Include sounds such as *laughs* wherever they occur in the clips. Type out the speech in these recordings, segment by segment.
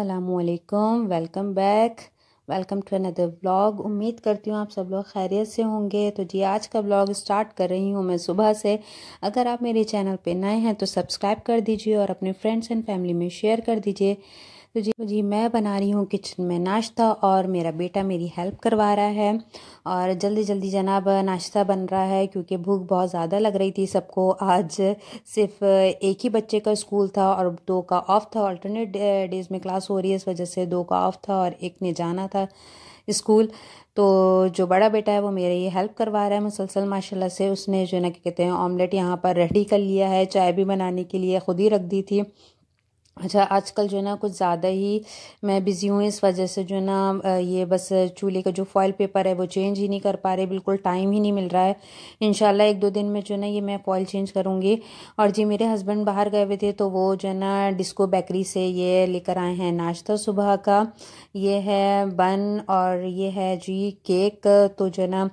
असलकम welcome back welcome to another blog उम्मीद करती हूँ आप सब लोग खैरियत से होंगे तो जी आज का ब्लॉग स्टार्ट कर रही हूँ मैं सुबह से अगर आप मेरे चैनल पे नए हैं तो सब्सक्राइब कर दीजिए और अपने फ्रेंड्स एंड फैमिली में शेयर कर दीजिए तो जी जी मैं बना रही हूँ किचन में नाश्ता और मेरा बेटा मेरी हेल्प करवा रहा है और जल्दी जल्दी जनाब नाश्ता बन रहा है क्योंकि भूख बहुत ज़्यादा लग रही थी सबको आज सिर्फ एक ही बच्चे का स्कूल था और दो का ऑफ था अल्टरनेट डेज़ में क्लास हो रही है इस वजह से दो का ऑफ था और एक ने जाना था स्कूल तो जो बड़ा बेटा है वो मेरे ये हेल्प करवा रहा है मुसलसल माशाल्लाह से उसने जो है ना क्या कहते हैं ऑमलेट यहाँ पर रेडी कर लिया है चाय भी बनाने के लिए ख़ुद ही रख दी थी अच्छा आजकल जो है ना कुछ ज़्यादा ही मैं बिज़ी हूँ इस वजह से जो है ना ये बस चूल्हे का जो फॉयल पेपर है वो चेंज ही नहीं कर पा रहे बिल्कुल टाइम ही नहीं मिल रहा है इन एक दो दिन में जो है ना ये मैं फॉइल चेंज करूँगी और जी मेरे हस्बैंड बाहर गए हुए थे तो वो जो है ना डिस्को बेकरी से ये लेकर आए हैं नाश्ता सुबह का ये है बन और ये है जी केक तो जो है ना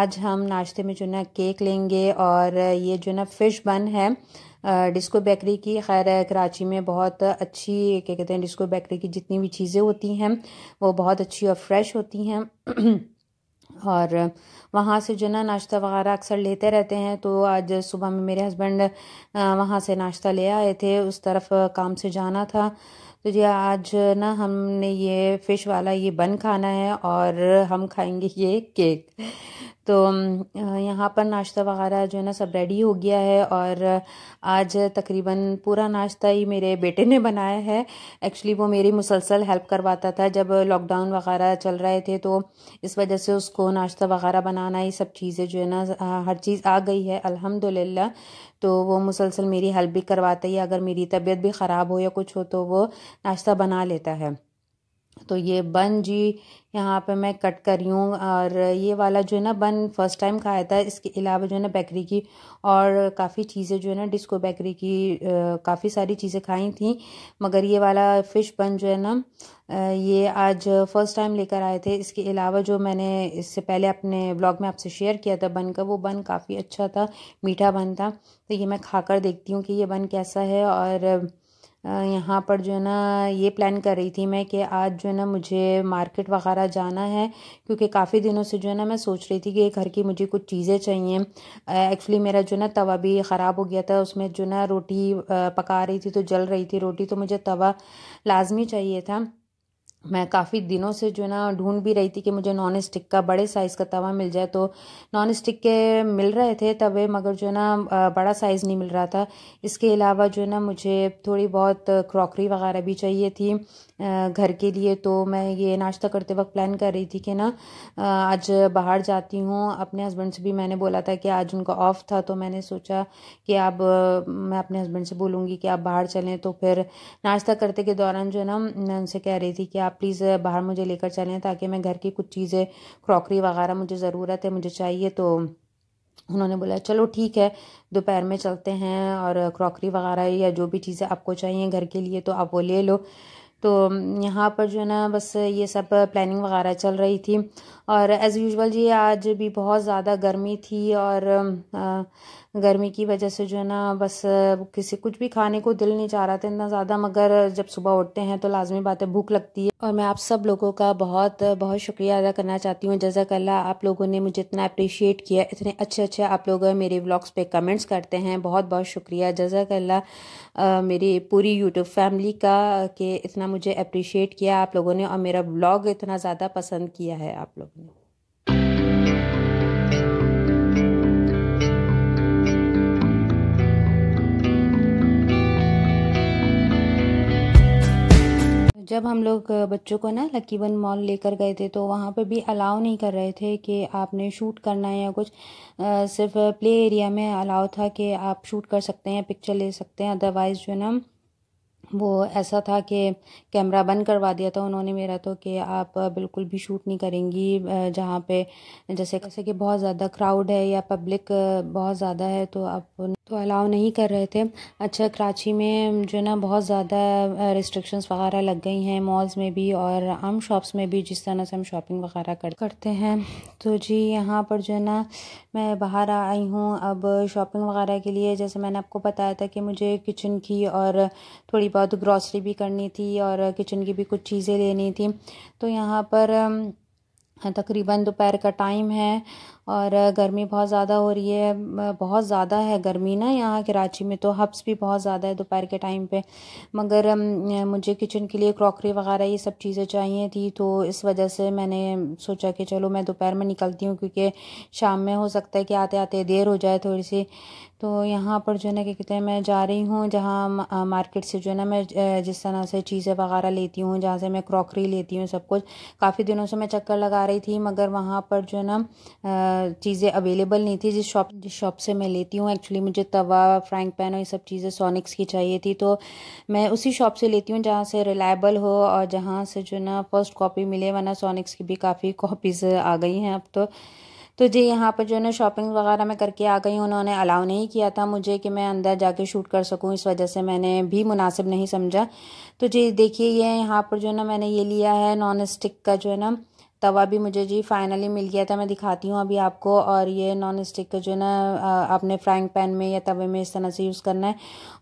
आज हम नाश्ते में जो है ना केक लेंगे और ये जो है ना फ़िश बन है डिस्को बेकरी की खैर कराची में बहुत अच्छी क्या कहते हैं डिस्को बेकरी की जितनी भी चीज़ें होती हैं वो बहुत अच्छी और फ्रेश होती हैं *clears throat* और वहाँ से जो ना नाश्ता वगैरह अक्सर लेते रहते हैं तो आज सुबह में मेरे हस्बैंड वहाँ से नाश्ता ले आए थे उस तरफ काम से जाना था तो जी आज ना हमने ये फ़िश वाला ये बन खाना है और हम खाएंगे ये केक तो यहाँ पर नाश्ता वगैरह जो है ना सब रेडी हो गया है और आज तकरीबन पूरा नाश्ता ही मेरे बेटे ने बनाया है एक्चुअली वो मेरी मुसलसल हेल्प करवाता था जब लॉकडाउन वगैरह चल रहे थे तो इस वजह से उसको नाश्ता वगैरह बनाना ये सब चीज़ें जो है ना हाँ, हर चीज़ आ गई है अल्हम्दुलिल्लाह तो वो मुसलसल मेरी हेल्प भी करवाता है अगर मेरी तबीयत भी ख़राब हो या कुछ हो तो वो नाश्ता बना लेता है तो ये बन जी यहाँ पे मैं कट करी हूँ और ये वाला जो है ना बन फर्स्ट टाइम खाया था इसके अलावा जो है ना बेकरी की और काफ़ी चीज़ें जो है ना डिस्को बेकरी की काफ़ी सारी चीज़ें खाई थी मगर ये वाला फ़िश बन जो है ना ये आज फर्स्ट टाइम लेकर आए थे इसके अलावा जो मैंने इससे पहले अपने ब्लॉग में आपसे शेयर किया था बन का वो बन काफ़ी अच्छा था मीठा बन था तो ये मैं खा देखती हूँ कि ये बन कैसा है और यहाँ पर जो है ना ये प्लान कर रही थी मैं कि आज जो है ना मुझे मार्केट वगैरह जाना है क्योंकि काफ़ी दिनों से जो है ना मैं सोच रही थी कि घर की मुझे कुछ चीज़ें चाहिए एक्चुअली मेरा जो है ना तवा भी ख़राब हो गया था उसमें जो ना रोटी पका रही थी तो जल रही थी रोटी तो मुझे तवा लाजमी चाहिए था मैं काफ़ी दिनों से जो है ना ढूंढ भी रही थी कि मुझे नॉन स्टिक का बड़े साइज़ का तवा मिल जाए तो नॉन स्टिक के मिल रहे थे तवे मगर जो है ना बड़ा साइज़ नहीं मिल रहा था इसके अलावा जो है ना मुझे थोड़ी बहुत क्रॉकरी वगैरह भी चाहिए थी घर के लिए तो मैं ये नाश्ता करते वक्त प्लान कर रही थी कि ना आज बाहर जाती हूँ अपने हस्बैंड से भी मैंने बोला था कि आज उनका ऑफ़ था तो मैंने सोचा कि आप मैं अपने हस्बैंड से बोलूँगी कि आप बाहर चलें तो फिर नाश्ता करते के दौरान जो है ना मैं उनसे कह रही थी कि आप आप प्लीज़ बाहर मुझे लेकर चलें ताकि मैं घर की कुछ चीज़ें क्रॉकरी वगैरह मुझे ज़रूरत है मुझे चाहिए तो उन्होंने बोला चलो ठीक है दोपहर में चलते हैं और क्रॉकरी वगैरह या जो भी चीज़ें आपको चाहिए घर के लिए तो आप वो ले लो तो यहाँ पर जो है ना बस ये सब प्लानिंग वगैरह चल रही थी और एज़ यूजल जी आज भी बहुत ज़्यादा गर्मी थी और गर्मी की वजह से जो है ना बस किसी कुछ भी खाने को दिल नहीं चाह रहा था इतना ज़्यादा मगर जब सुबह उठते हैं तो लाजमी बात है भूख लगती है और मैं आप सब लोगों का बहुत बहुत शुक्रिया अदा करना चाहती हूँ जजाकल्ला आप लोगों ने मुझे इतना अप्रिशिएट किया इतने अच्छे अच्छे आप लोग मेरे व्लॉग्स पर कमेंट्स करते हैं बहुत बहुत शुक्रिया जजाकल्ला मेरी पूरी यूट्यूब फैमिली का कि इतना मुझे अप्रिशिएट किया आप लोगों ने और मेरा ब्लॉग इतना ज़्यादा पसंद किया है आप लोगों जब हम लोग बच्चों को ना लकी वन मॉल लेकर गए थे तो वहाँ पर भी अलाउ नहीं कर रहे थे कि आपने शूट करना है या कुछ आ, सिर्फ प्ले एरिया में अलाउ था कि आप शूट कर सकते हैं पिक्चर ले सकते हैं अदरवाइज़ जो है ना वो ऐसा था कि कैमरा बंद करवा दिया था उन्होंने मेरा तो कि आप बिल्कुल भी शूट नहीं करेंगी जहाँ पे जैसे जैसे कि बहुत ज़्यादा क्राउड है या पब्लिक बहुत ज़्यादा है तो आप तो अलाउ नहीं कर रहे थे अच्छा कराची में जो ना बहुत ज़्यादा रिस्ट्रिक्शंस वगैरह लग गई हैं मॉल्स में भी और आम शॉप्स में भी जिस तरह से हम शॉपिंग वगैरह कर करते हैं तो जी यहाँ पर जो है ना मैं बाहर आई हूँ अब शॉपिंग वगैरह के लिए जैसे मैंने आपको बताया था कि मुझे किचन की और थोड़ी बहुत ग्रॉसरी भी करनी थी और किचन की भी कुछ चीज़ें लेनी थी तो यहाँ पर तकरीबन दोपहर का टाइम है और गर्मी बहुत ज़्यादा हो रही है बहुत ज़्यादा है गर्मी ना यहाँ कराची में तो हब्स भी बहुत ज़्यादा है दोपहर के टाइम पे मगर मुझे किचन के लिए क्रॉकरी वगैरह ये सब चीज़ें चाहिए थी तो इस वजह से मैंने सोचा कि चलो मैं दोपहर में निकलती हूँ क्योंकि शाम में हो सकता है कि आते आते देर हो जाए थोड़ी सी तो यहाँ पर जो है ना क्या कहते हैं मैं जा रही हूँ जहाँ मार्केट से जो है ना मैं जिस तरह से चीज़ें वगैरह लेती हूँ जहाँ से मैं क्रॉकरी लेती हूँ सब कुछ काफ़ी दिनों से मैं चक्कर लगा रही थी मगर वहाँ पर जो है ना चीज़ें अवेलेबल नहीं थी जिस शॉप जिस शॉप से मैं लेती हूँ एक्चुअली मुझे तवा फ्राइंग पैन और ये सब चीज़ें सोनिक्स की चाहिए थी तो मैं उसी शॉप से लेती हूँ जहाँ से रिलायबल हो और जहाँ से जो ना फर्स्ट कॉपी मिले वरना सोनिक्स की भी काफ़ी कॉपीज़ *laughs* आ गई हैं अब तो तो जी यहाँ पर जो है ना शॉपिंग वगैरह मैं करके आ गई उन्होंने अलाउ नहीं किया था मुझे कि मैं अंदर जाके शूट कर सकूँ इस वजह से मैंने भी मुनासिब नहीं समझा तो जी देखिए ये यहाँ पर जो है ना मैंने ये लिया है नॉन स्टिक का जो है ना तवा भी मुझे जी फाइनली मिल गया था मैं दिखाती हूँ अभी आपको और ये नॉन स्टिक जो है ना आपने फ्राइंग पैन में या तवे में इस तरह से यूज़ करना है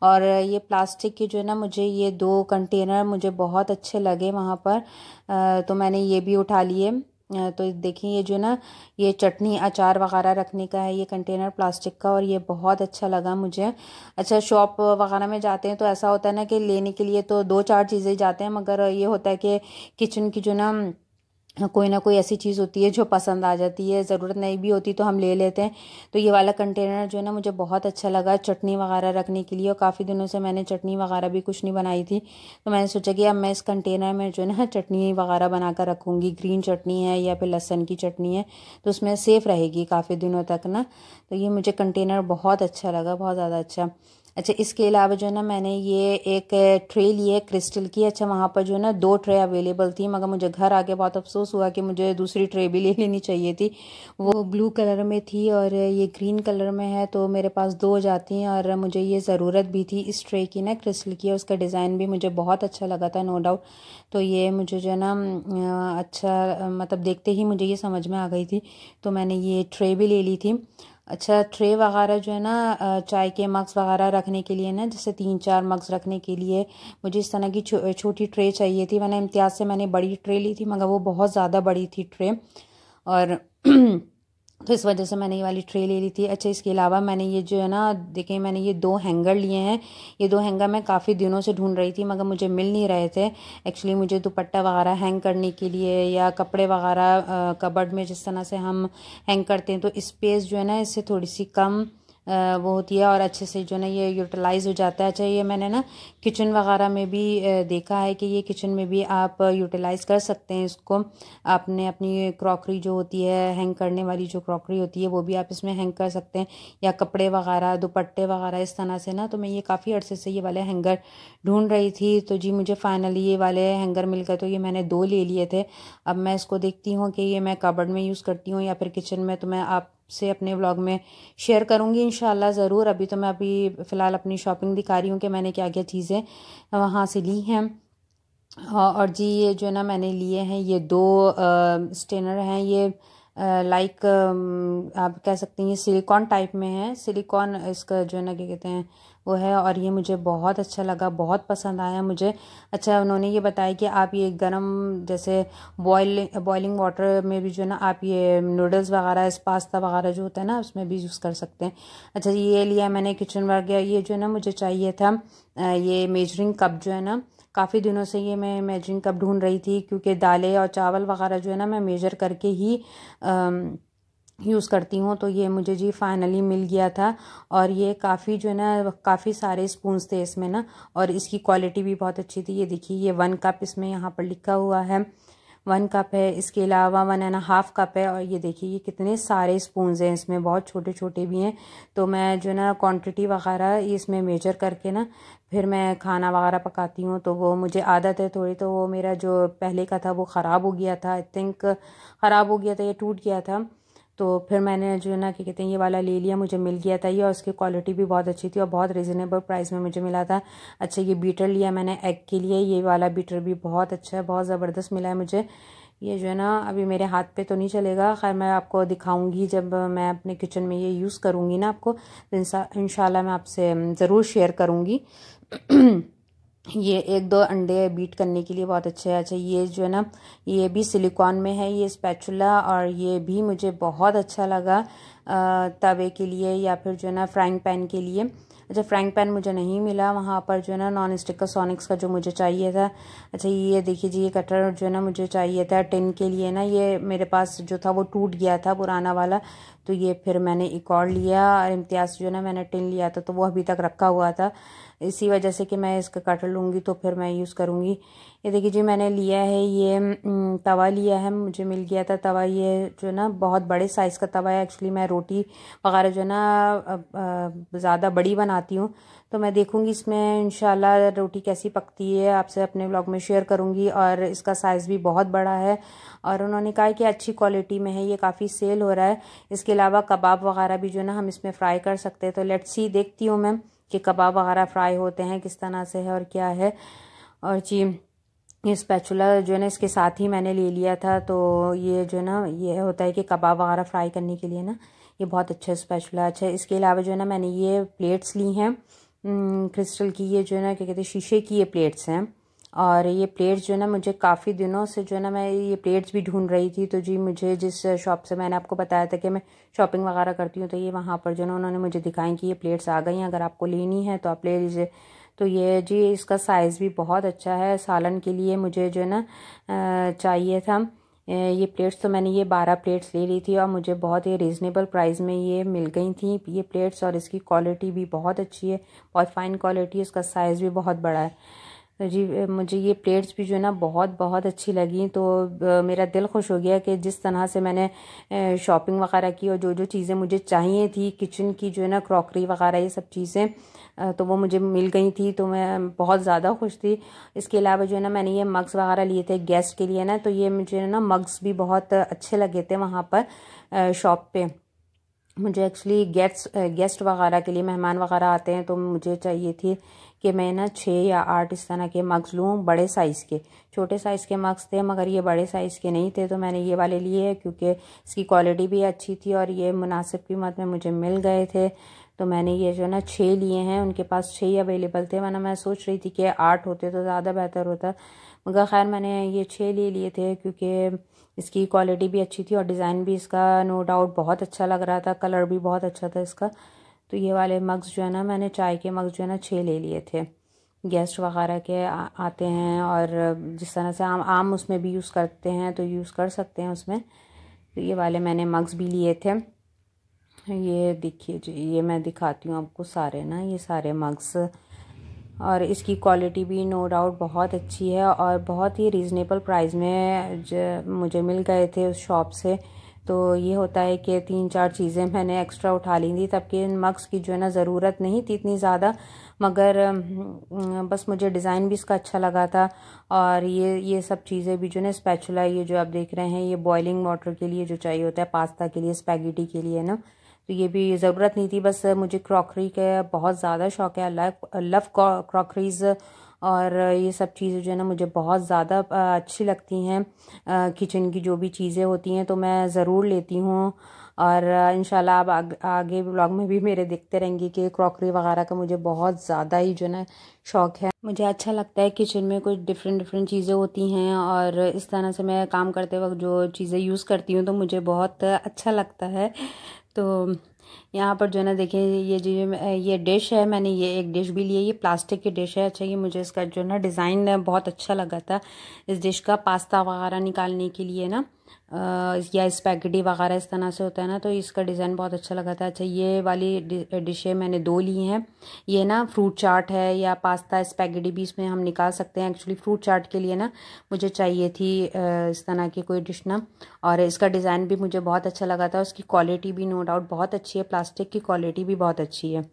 और ये प्लास्टिक की जो है ना मुझे ये दो कंटेनर मुझे बहुत अच्छे लगे वहाँ पर तो मैंने ये भी उठा लिए तो देखिए ये जो ना ये चटनी अचार वगैरह रखने का है ये कंटेनर प्लास्टिक का और ये बहुत अच्छा लगा मुझे अच्छा शॉप वगैरह में जाते हैं तो ऐसा होता है ना कि लेने के लिए तो दो चार चीज़ें जाते हैं मगर ये होता है कि किचन की जो ना हाँ, कोई ना कोई ऐसी चीज़ होती है जो पसंद आ जाती है ज़रूरत नहीं भी होती तो हम ले लेते हैं तो ये वाला कंटेनर जो है ना मुझे बहुत अच्छा लगा चटनी वगैरह रखने के लिए और काफ़ी दिनों से मैंने चटनी वगैरह भी कुछ नहीं बनाई थी तो मैंने सोचा कि अब मैं इस कंटेनर में जो है ना चटनी वगैरह बना कर रखूँगी ग्रीन चटनी है या फिर लहसन की चटनी है तो उसमें सेफ़ रहेगी काफ़ी दिनों तक ना तो ये मुझे कंटेनर बहुत अच्छा लगा बहुत ज़्यादा अच्छा अच्छा इसके अलावा जो है ना मैंने ये एक ट्रे ली है क्रिस्टल की अच्छा वहाँ पर जो है ना दो ट्रे अवेलेबल थी मगर मुझे घर आके बहुत अफसोस हुआ कि मुझे दूसरी ट्रे भी ले लेनी चाहिए थी वो ब्लू कलर में थी और ये ग्रीन कलर में है तो मेरे पास दो हो जाती हैं और मुझे ये ज़रूरत भी थी इस ट्रे की ना क्रिस्टल की उसका डिज़ाइन भी मुझे बहुत अच्छा लगा था नो डाउट तो ये मुझे जो है ना अच्छा मतलब देखते ही मुझे ये समझ में आ गई थी तो मैंने ये ट्रे भी ले ली थी अच्छा ट्रे वगैरह जो है ना चाय के मग्स वगैरह रखने के लिए ना जैसे तीन चार मग्स रखने के लिए मुझे इस तरह की छो, छोटी ट्रे चाहिए थी मैंने इम्तियाज़ से मैंने बड़ी ट्रे ली थी मगर वो बहुत ज़्यादा बड़ी थी ट्रे और *clears throat* तो इस वजह से मैंने ये वाली ट्रे ले ली थी अच्छा इसके अलावा मैंने ये जो है ना देखिए मैंने ये दो हैंगर लिए हैं ये दो हैंगर मैं काफ़ी दिनों से ढूंढ रही थी मगर मुझे मिल नहीं रहे थे एक्चुअली मुझे दुपट्टा वगैरह हैंग करने के लिए या कपड़े वगैरह कबर्ड में जिस तरह से हम हैंग करते हैं तो स्पेस जो है ना इससे थोड़ी सी कम वो होती है और अच्छे से जो ना ये यूटिलाइज़ हो जाता है अच्छा ये मैंने ना किचन वगैरह में भी देखा है कि ये किचन में भी आप यूटिलाइज़ कर सकते हैं इसको आपने अपनी क्रॉकरी जो होती है हैंग करने वाली जो क्रॉकरी होती है वो भी आप इसमें हैंग कर सकते हैं या कपड़े वगैरह दुपट्टे वगैरह इस तरह से ना तो मैं ये काफ़ी अर्से से ये वाले हैंगर ढूंढ रही थी तो जी मुझे फ़ाइनली ये वाले हैंगर मिल गए तो ये मैंने दो ले लिए थे अब मैं इसको देखती हूँ कि ये मैं कबड़ में यूज़ करती हूँ या फिर किचन में तो मैं आप आपसे अपने व्लॉग में शेयर करूँगी इन ज़रूर अभी तो मैं अभी फ़िलहाल अपनी शॉपिंग दिखा रही हूँ कि मैंने क्या क्या चीज़ें वहाँ से ली हैं और जी ये जो ना मैंने लिए हैं ये दो स्टेनर हैं ये लाइक आप कह सकते हैं ये सिलिकॉन टाइप में है सिलिकॉन इसका जो है ना क्या कहते हैं वो है और ये मुझे बहुत अच्छा लगा बहुत पसंद आया मुझे अच्छा उन्होंने ये बताया कि आप ये गर्म जैसे बॉयल बॉयलिंग वाटर में भी जो है ना आप ये नूडल्स वगैरह पास्ता वगैरह जो होता है ना उसमें भी यूज़ कर सकते हैं अच्छा ये लिया मैंने किचन वर्क ये जो है ना मुझे चाहिए था ये मेजरिंग कप जो है ना काफ़ी दिनों से ये मैं मेजरिंग कप ढूंढ रही थी क्योंकि दालें और चावल वगैरह जो है ना मैं मेजर करके ही आ, यूज़ करती हूँ तो ये मुझे जी फाइनली मिल गया था और ये काफ़ी जो है ना काफ़ी सारे स्पून्स थे इसमें ना और इसकी क्वालिटी भी बहुत अच्छी थी ये देखिए ये वन कप इसमें यहाँ पर लिखा हुआ है वन कप है इसके अलावा वन एंड हाफ़ कप है और ये देखिए ये कितने सारे स्पून हैं इसमें बहुत छोटे छोटे भी हैं तो मैं जो ना क्वांटिटी वगैरह इसमें मेजर करके ना फिर मैं खाना वगैरह पकाती हूँ तो वो मुझे आदत है थोड़ी तो वो मेरा जो पहले का था वो ख़राब हो गया था आई थिंक ख़राब हो गया था या टूट गया था तो फिर मैंने जो है ना क्या कहते हैं ये वाला ले लिया मुझे मिल गया था ये और उसकी क्वालिटी भी बहुत अच्छी थी और बहुत रिजनेबल प्राइस में मुझे मिला था अच्छा ये बीटर लिया मैंने एग के लिए ये वाला बीटर भी बहुत अच्छा है बहुत ज़बरदस्त मिला है मुझे ये जो है ना अभी मेरे हाथ पे तो नहीं चलेगा खैर मैं आपको दिखाऊंगी जब मैं अपने किचन में ये यूज़ करूँगी ना आपको तो इन मैं आपसे ज़रूर शेयर करूँगी ये एक दो अंडे बीट करने के लिए बहुत अच्छे हैं अच्छा ये जो है ना ये भी सिलिकॉन में है ये स्पैचुला और ये भी मुझे बहुत अच्छा लगा तवे के लिए या फिर जो है ना फ्राइंग पैन के लिए अच्छा फ्रैंक पैन मुझे नहीं मिला वहाँ पर जो है ना नॉन स्टिक का सोनिक्स का जो मुझे चाहिए था अच्छा ये देखिए जी ये कटर जो है ना मुझे चाहिए था टिन के लिए ना ये मेरे पास जो था वो टूट गया था पुराना वाला तो ये फिर मैंने एक और लिया और इम्तियाज़ जो है ना मैंने टिन लिया था तो वो अभी तक रखा हुआ था इसी वजह से कि मैं इसका कटर लूँगी तो फिर मैं यूज़ करूँगी ये देखिए जी मैंने लिया है ये तवा लिया है मुझे मिल गया था तवा ये जो ना बहुत बड़े साइज़ का तवा है एक्चुअली मैं रोटी वगैरह जो ना ज़्यादा बड़ी बनाती हूँ तो मैं देखूँगी इसमें इन रोटी कैसी पकती है आपसे अपने ब्लॉग में शेयर करूँगी और इसका साइज़ भी बहुत बड़ा है और उन्होंने कहा कि अच्छी क्वालिटी में है ये काफ़ी सेल हो रहा है इसके अलावा कबाब वगैरह भी जो ना हम इसमें फ्राई कर सकते हैं तो लेट्स ही देखती हूँ मैं कि कबाब वगैरह फ्राई होते हैं किस तरह से है और क्या है और जी ये स्पैचुला जो है ना इसके साथ ही मैंने ले लिया था तो ये जो है ना ये होता है कि कबाब वगैरह फ्राई करने के लिए ना ये बहुत अच्छा स्पैचुला अच्छा इसके अलावा जो है ना मैंने ये प्लेट्स ली हैं क्रिस्टल की ये जो है ना क्या कहते हैं शीशे की ये प्लेट्स हैं और ये प्लेट्स जो है ना मुझे काफ़ी दिनों से जो है ना मैं ये प्लेट्स भी ढूंढ रही थी तो जी मुझे जिस शॉप से मैंने आपको बताया था कि मैं शॉपिंग वगैरह करती हूँ तो ये वहाँ पर जो है ना उन्होंने मुझे दिखाई कि ये प्लेट्स आ गई हैं अगर आपको लेनी है तो आप ले लीजिए तो ये जी इसका साइज़ भी बहुत अच्छा है सालन के लिए मुझे जो है ना चाहिए था ये प्लेट्स तो मैंने ये बारह प्लेट्स ले ली थी और मुझे बहुत ही रिजनेबल प्राइस में ये मिल गई थी ये प्लेट्स और इसकी क्वालिटी भी बहुत अच्छी है बहुत फ़ाइन क्वालिटी है इसका साइज़ भी बहुत बड़ा है जी मुझे ये प्लेट्स भी जो है ना बहुत बहुत अच्छी लगी तो मेरा दिल खुश हो गया कि जिस तरह से मैंने शॉपिंग वगैरह की और जो जो चीज़ें मुझे चाहिए थी किचन की जो है ना क्रॉकरी वगैरह ये सब चीज़ें तो वो मुझे मिल गई थी तो मैं बहुत ज़्यादा खुश थी इसके अलावा जो है ना मैंने ये मग्स वगैरह लिए थे गेस्ट के लिए ना तो ये मुझे ना मग्स भी बहुत अच्छे लगे थे वहाँ पर शॉप पर मुझे एक्चुअली गेस्ट गेस्ट वगैरह के लिए मेहमान वगैरह आते हैं तो मुझे चाहिए थी कि मैं ना छः या आठ इस तरह के मग्स लूँ बड़े साइज़ के छोटे साइज़ के मग्स थे मगर ये बड़े साइज़ के नहीं थे तो मैंने ये वाले लिए क्योंकि इसकी क्वालिटी भी अच्छी थी और ये मुनासिब कीमत में मुझे मिल गए थे तो मैंने ये जो है ना छः लिए हैं उनके पास छः ही अवेलेबल थे वरना मैं सोच रही थी कि आठ होते तो ज़्यादा बेहतर होता मगर खैर मैंने ये छः ले लिए थे क्योंकि इसकी क्वालिटी भी अच्छी थी और डिज़ाइन भी इसका नो डाउट बहुत अच्छा लग रहा था कलर भी बहुत अच्छा था इसका तो ये वाले मग्स जो है ना मैंने चाय के मग्स जो है ना छः ले लिए थे गेस्ट वगैरह के आ, आते हैं और जिस तरह से आम आम उसमें भी यूज़ करते हैं तो यूज़ कर सकते हैं उसमें तो ये वाले मैंने मग्स भी लिए थे ये देखिए जी ये मैं दिखाती हूँ आपको सारे ना ये सारे मग्स और इसकी क्वालिटी भी नो डाउट बहुत अच्छी है और बहुत ही रीज़नेबल प्राइस में मुझे मिल गए थे उस शॉप से तो ये होता है कि तीन चार चीज़ें मैंने एक्स्ट्रा उठा ली थी तबकि इन मग्स की जो है ना ज़रूरत नहीं थी इतनी ज़्यादा मगर बस मुझे डिज़ाइन भी इसका अच्छा लगा था और ये ये सब चीज़ें भी जो ना स्पैचुला ये जो आप देख रहे हैं ये बॉयलिंग वाटर के लिए जो चाहिए होता है पास्ता के लिए स्पैगेटी के लिए ना तो ये भी ज़रूरत नहीं थी बस मुझे क्रॉकरी का बहुत ज़्यादा शौक है लव क्रॉकरीज़ और ये सब चीज़ें जो है ना मुझे बहुत ज़्यादा अच्छी लगती हैं किचन की जो भी चीज़ें होती हैं तो मैं ज़रूर लेती हूँ और इन आप आग, आगे ब्लॉग में भी मेरे देखते रहेंगे कि क्रॉकरी वगैरह का मुझे बहुत ज़्यादा ही जो ना शौक़ है मुझे अच्छा लगता है किचन में कुछ डिफरेंट डिफरेंट चीज़ें होती हैं और इस तरह से मैं काम करते वक्त जो चीज़ें यूज़ करती हूँ तो मुझे बहुत अच्छा लगता है तो यहाँ पर जो है ना देखिए ये जो ये डिश है मैंने ये एक डिश भी ली है ये प्लास्टिक की डिश है अच्छा ये मुझे इसका जो है ना डिज़ाइन बहुत अच्छा लगा था इस डिश का पास्ता वगैरह निकालने के लिए ना या स्पैगेटी वगैरह इस तरह से होता है ना तो इसका डिज़ाइन बहुत अच्छा लगा था अच्छा ये वाली डिशें मैंने दो ली हैं ये ना फ्रूट चाट है या पास्ता स्पैगेटी भी इसमें हम निकाल सकते हैं एक्चुअली फ्रूट चाट के लिए ना मुझे चाहिए थी इस तरह की कोई डिश ना और इसका डिज़ाइन भी मुझे बहुत अच्छा लगा था उसकी क्वालिटी भी नो डाउट बहुत अच्छी है प्लास्टिक की क्वालिटी भी बहुत अच्छी है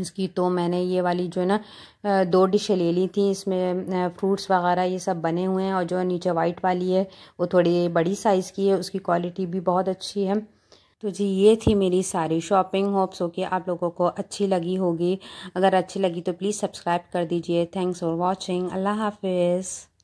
इसकी तो मैंने ये वाली जो है ना दो डिशें ले ली थी इसमें फ्रूट्स वगैरह ये सब बने हुए हैं और जो नीचे वाइट वाली है वो थोड़ी बड़ी साइज़ की है उसकी क्वालिटी भी बहुत अच्छी है तो जी ये थी मेरी सारी शॉपिंग होप्स हो कि आप लोगों को अच्छी लगी होगी अगर अच्छी लगी तो प्लीज़ सब्सक्राइब कर दीजिए थैंक्स फॉर वॉचिंग अल्लाह हाफिज़